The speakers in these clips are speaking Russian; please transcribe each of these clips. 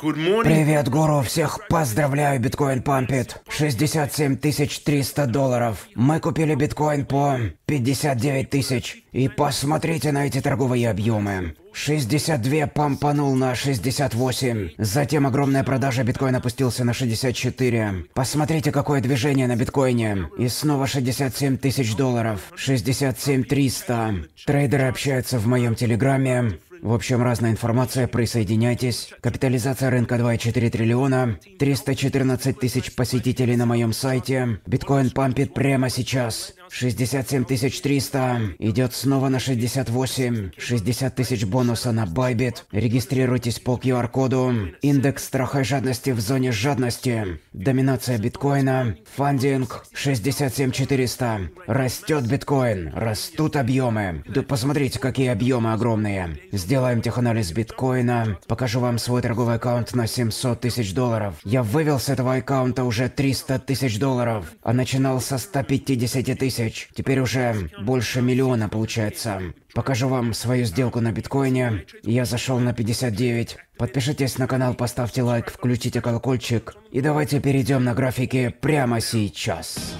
Привет, гуру, всех поздравляю, биткоин пампит. 67 300 долларов. Мы купили биткоин по 59 тысяч. И посмотрите на эти торговые объемы. 62 помпанул на 68. Затем огромная продажа биткоин опустился на 64. Посмотрите, какое движение на биткоине. И снова 67 тысяч долларов. 67 300. Трейдеры общаются в моем телеграме. В общем, разная информация, присоединяйтесь. Капитализация рынка 2,4 триллиона, 314 тысяч посетителей на моем сайте. Биткоин пампит прямо сейчас. 67 300 идет снова на 68. 60 тысяч бонуса на Байбит. Регистрируйтесь по QR-коду. Индекс страха и жадности в зоне жадности. Доминация биткоина. Фандинг 67 400. Растет биткоин. Растут объемы. Да посмотрите, какие объемы огромные. Сделаем теханализ биткоина. Покажу вам свой торговый аккаунт на 700 тысяч долларов. Я вывел с этого аккаунта уже 300 тысяч долларов, а начинал со 150 тысяч тысяч. Теперь уже больше миллиона получается. Покажу вам свою сделку на биткоине. Я зашел на 59. Подпишитесь на канал, поставьте лайк, включите колокольчик. И давайте перейдем на графики прямо сейчас.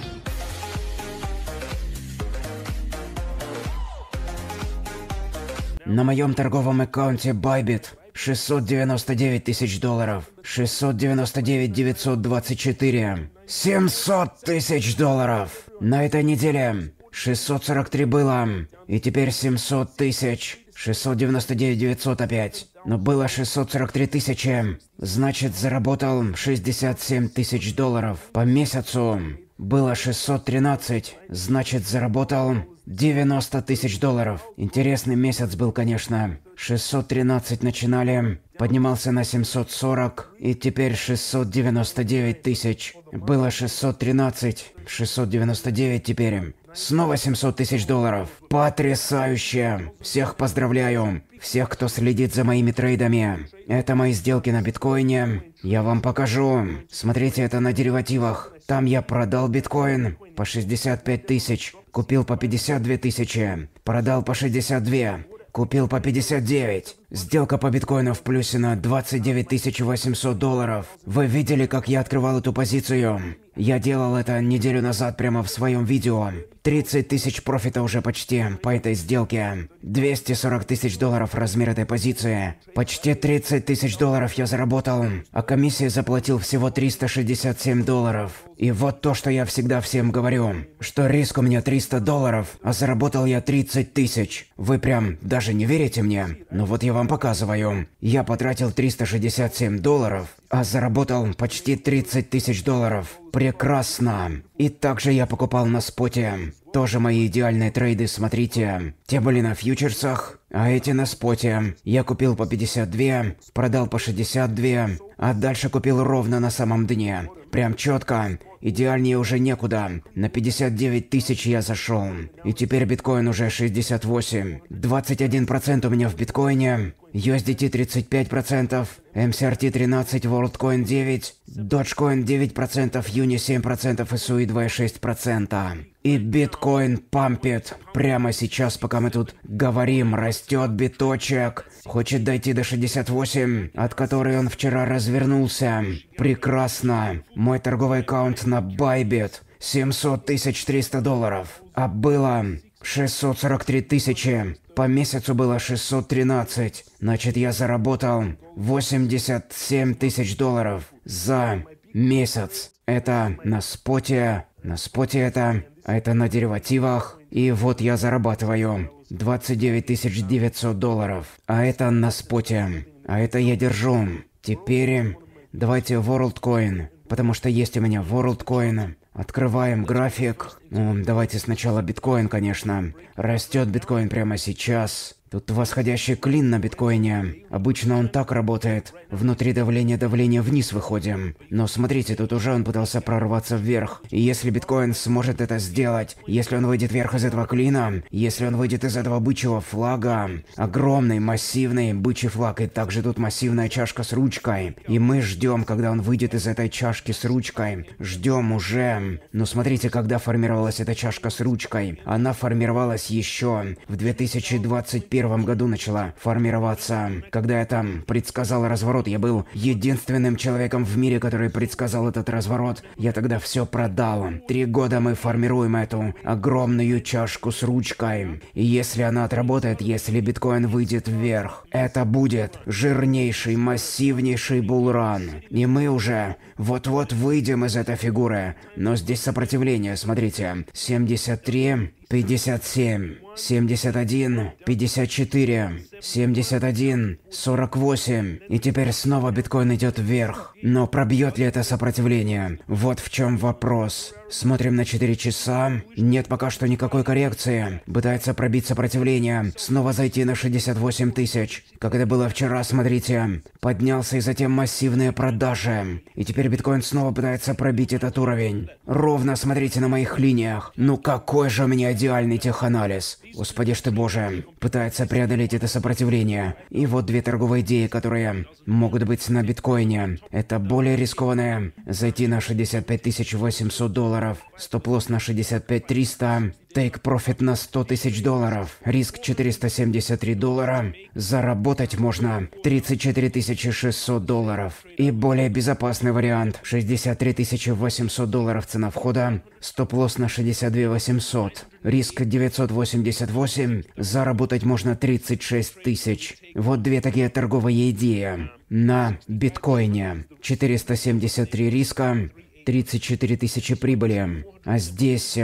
На моем торговом аккаунте Bybit 699 тысяч долларов, 699 924, 700 тысяч долларов. На этой неделе 643 было, и теперь 700 тысяч. 699 900 опять. Но было 643 тысячи. Значит, заработал 67 тысяч долларов. По месяцу было 613. Значит, заработал 90 тысяч долларов. Интересный месяц был, конечно. 613 начинали, поднимался на 740, и теперь 699 тысяч. Было 613, 699 теперь. Снова 700 тысяч долларов. Потрясающе! Всех поздравляю! Всех, кто следит за моими трейдами. Это мои сделки на биткоине. Я вам покажу. Смотрите это на деривативах. Там я продал биткоин, по 65 тысяч, купил по 52 тысячи, продал по 62, купил по 59. Сделка по биткоину в плюсе на 29 800 долларов. Вы видели, как я открывал эту позицию? Я делал это неделю назад прямо в своем видео. 30 тысяч профита уже почти по этой сделке. 240 тысяч долларов размер этой позиции. Почти 30 тысяч долларов я заработал, а комиссия заплатил всего 367 долларов. И вот то, что я всегда всем говорю, что риск у меня 300 долларов, а заработал я 30 тысяч. Вы прям даже не верите мне? Но вот я вам показываю. Я потратил 367 долларов, а заработал почти 30 тысяч долларов. Прекрасно. И также я покупал на споте. Тоже мои идеальные трейды, смотрите. Те были на фьючерсах, а эти на споте. Я купил по 52, продал по 62, а дальше купил ровно на самом дне. Прям четко. Идеальнее уже некуда. На 59 тысяч я зашел. И теперь биткоин уже 68. 21% у меня в биткоине. USDT 35%, MCRT 13, WorldCoin 9, Dogecoin 9%, Uni 7% и Sui 2,6%. И биткоин пампит прямо сейчас, пока мы тут говорим, растет биточек. Хочет дойти до 68, от которой он вчера развернулся. Прекрасно. Мой торговый аккаунт на Bybit 700 300 долларов, а было 643 тысячи. По месяцу было 613, значит я заработал 87 тысяч долларов за месяц. Это на споте, на споте это, а это на деривативах. И вот я зарабатываю 29 900 долларов. А это на споте, а это я держу. Теперь давайте WorldCoin, потому что есть у меня WorldCoin. Открываем график. Ну, давайте сначала биткоин, конечно. Растет биткоин прямо сейчас. Тут восходящий клин на биткоине. Обычно он так работает. Внутри давления давление вниз выходим. Но смотрите, тут уже он пытался прорваться вверх. И если биткоин сможет это сделать, если он выйдет вверх из этого клина, если он выйдет из этого бычьего флага, огромный, массивный бычий флаг, и также тут массивная чашка с ручкой. И мы ждем, когда он выйдет из этой чашки с ручкой. Ждем уже. Но смотрите, когда формировалась эта чашка с ручкой. Она формировалась еще в 2021 первом году начала формироваться. Когда я там предсказал разворот, я был единственным человеком в мире, который предсказал этот разворот. Я тогда все продал. Три года мы формируем эту огромную чашку с ручкой. И если она отработает, если биткоин выйдет вверх, это будет жирнейший, массивнейший булран. И мы уже вот-вот выйдем из этой фигуры. Но здесь сопротивление, смотрите. 73, 57. 71, 54. 71, 48. И теперь снова биткоин идет вверх. Но пробьет ли это сопротивление? Вот в чем вопрос. Смотрим на 4 часа. Нет пока что никакой коррекции. Пытается пробить сопротивление. Снова зайти на 68 тысяч. Как это было вчера, смотрите. Поднялся и затем массивные продажи. И теперь биткоин снова пытается пробить этот уровень. Ровно смотрите на моих линиях. Ну какой же у меня идеальный теханализ. Господи ж ты боже. Пытается преодолеть это сопротивление сопротивления. И вот две торговые идеи, которые могут быть на биткоине. Это более рискованное. Зайти на 65 800 долларов, стоп-лосс на 65 300, Тейк профит на 100 тысяч долларов, риск 473 доллара, заработать можно 34 600 долларов. И более безопасный вариант 63 800 долларов цена входа, стоп-лосс на 62 800. Риск 988, заработать можно 36 тысяч. Вот две такие торговые идеи. На биткоине 473 риска, 34 тысячи прибыли. А здесь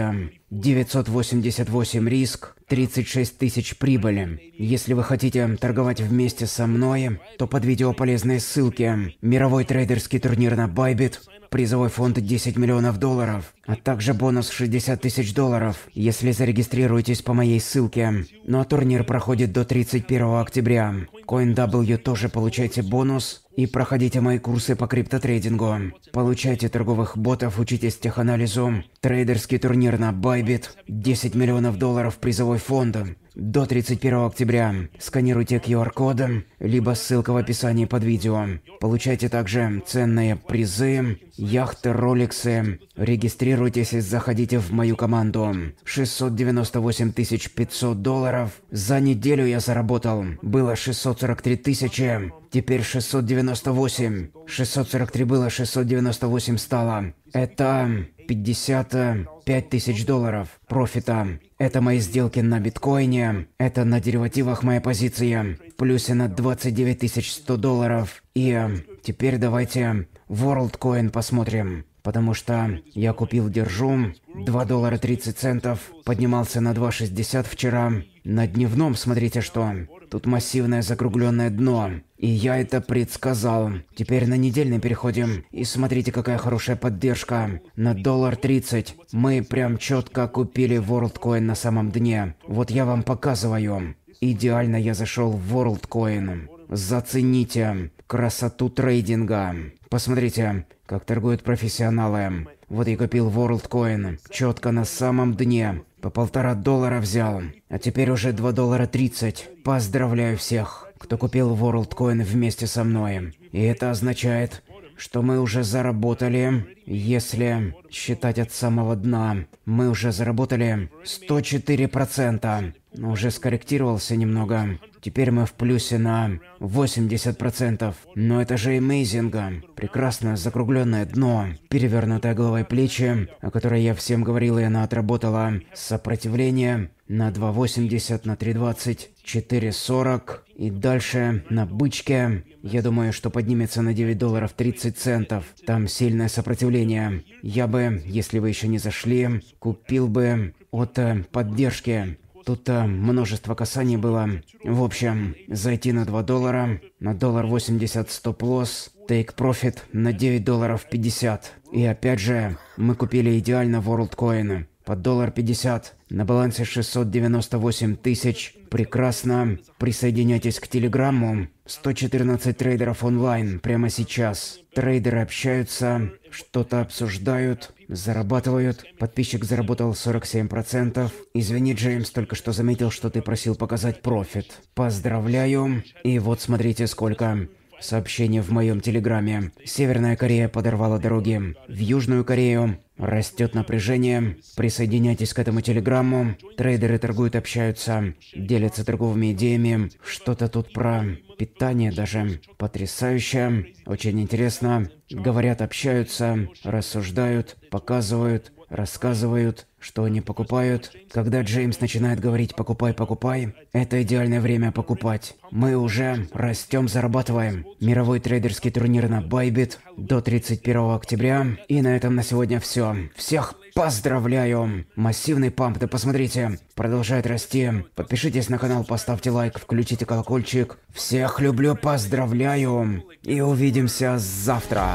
988 э, риск, 36 тысяч прибыли. Если вы хотите торговать вместе со мной, то под видео полезные ссылки. Мировой трейдерский турнир на Bybit, призовой фонд 10 миллионов долларов, а также бонус 60 тысяч долларов, если зарегистрируетесь по моей ссылке. Ну а турнир проходит до 31 октября. CoinW тоже получайте бонус и проходите мои курсы по криптотрейдингу. Получайте торговых ботов, учитесь теханализу, трейдерский турнир на Bybit, 10 миллионов долларов призовой фонд. До 31 октября сканируйте QR-кодом, либо ссылка в описании под видео. Получайте также ценные призы, Яхты, роликсы. Регистрируйтесь и заходите в мою команду. 698 500 долларов. За неделю я заработал. Было 643 тысячи. Теперь 698. 643 было, 698 стало. Это 55 тысяч долларов профита. Это мои сделки на биткоине, это на деривативах моя позиция, плюс и на 29 100 долларов, и Теперь давайте WorldCoin посмотрим. Потому что я купил держу 2 доллара 30 центов, поднимался на 2,60 вчера. На дневном смотрите что. Тут массивное закругленное дно. И я это предсказал. Теперь на недельный переходим. И смотрите, какая хорошая поддержка. На доллар 30. Мы прям четко купили WorldCoin на самом дне. Вот я вам показываю. Идеально я зашел в WorldCoin. Зацените красоту трейдинга. Посмотрите, как торгуют профессионалы. Вот я купил WorldCoin, четко на самом дне. По полтора доллара взял, а теперь уже 2 доллара 30. Поздравляю всех, кто купил WorldCoin вместе со мной. И это означает, что мы уже заработали, если считать от самого дна, мы уже заработали 104% уже скорректировался немного. Теперь мы в плюсе на 80%. Но это же amazing. Прекрасно закругленное дно, перевернутая головой плечи, о которой я всем говорил, и она отработала. Сопротивление на 2.80, на 3.20, 4.40 и дальше на бычке. Я думаю, что поднимется на 9 долларов 30 центов. Там сильное сопротивление. Я бы, если вы еще не зашли, купил бы от э, поддержки Тут-то э, множество касаний было. В общем, зайти на 2 доллара, на доллар 80 стоп-лосс, тейк-профит на 9 долларов 50. И опять же, мы купили идеально WorldCoin под доллар 50, на балансе 698 тысяч. Прекрасно. Присоединяйтесь к Телеграмму. 114 трейдеров онлайн прямо сейчас. Трейдеры общаются, что-то обсуждают, зарабатывают. Подписчик заработал 47%. Извини, Джеймс, только что заметил, что ты просил показать профит. Поздравляю. И вот смотрите сколько. Сообщение в моем телеграме. Северная Корея подорвала дороги в Южную Корею. Растет напряжение. Присоединяйтесь к этому телеграмму. Трейдеры торгуют, общаются, делятся торговыми идеями. Что-то тут про питание даже. Потрясающе. Очень интересно. Говорят, общаются, рассуждают, показывают. Рассказывают, что они покупают. Когда Джеймс начинает говорить «покупай, покупай», это идеальное время покупать. Мы уже растем, зарабатываем. Мировой трейдерский турнир на Bybit до 31 октября. И на этом на сегодня все. Всех Поздравляю! Массивный памп, да посмотрите, продолжает расти. Подпишитесь на канал, поставьте лайк, включите колокольчик. Всех люблю, поздравляю! И увидимся завтра!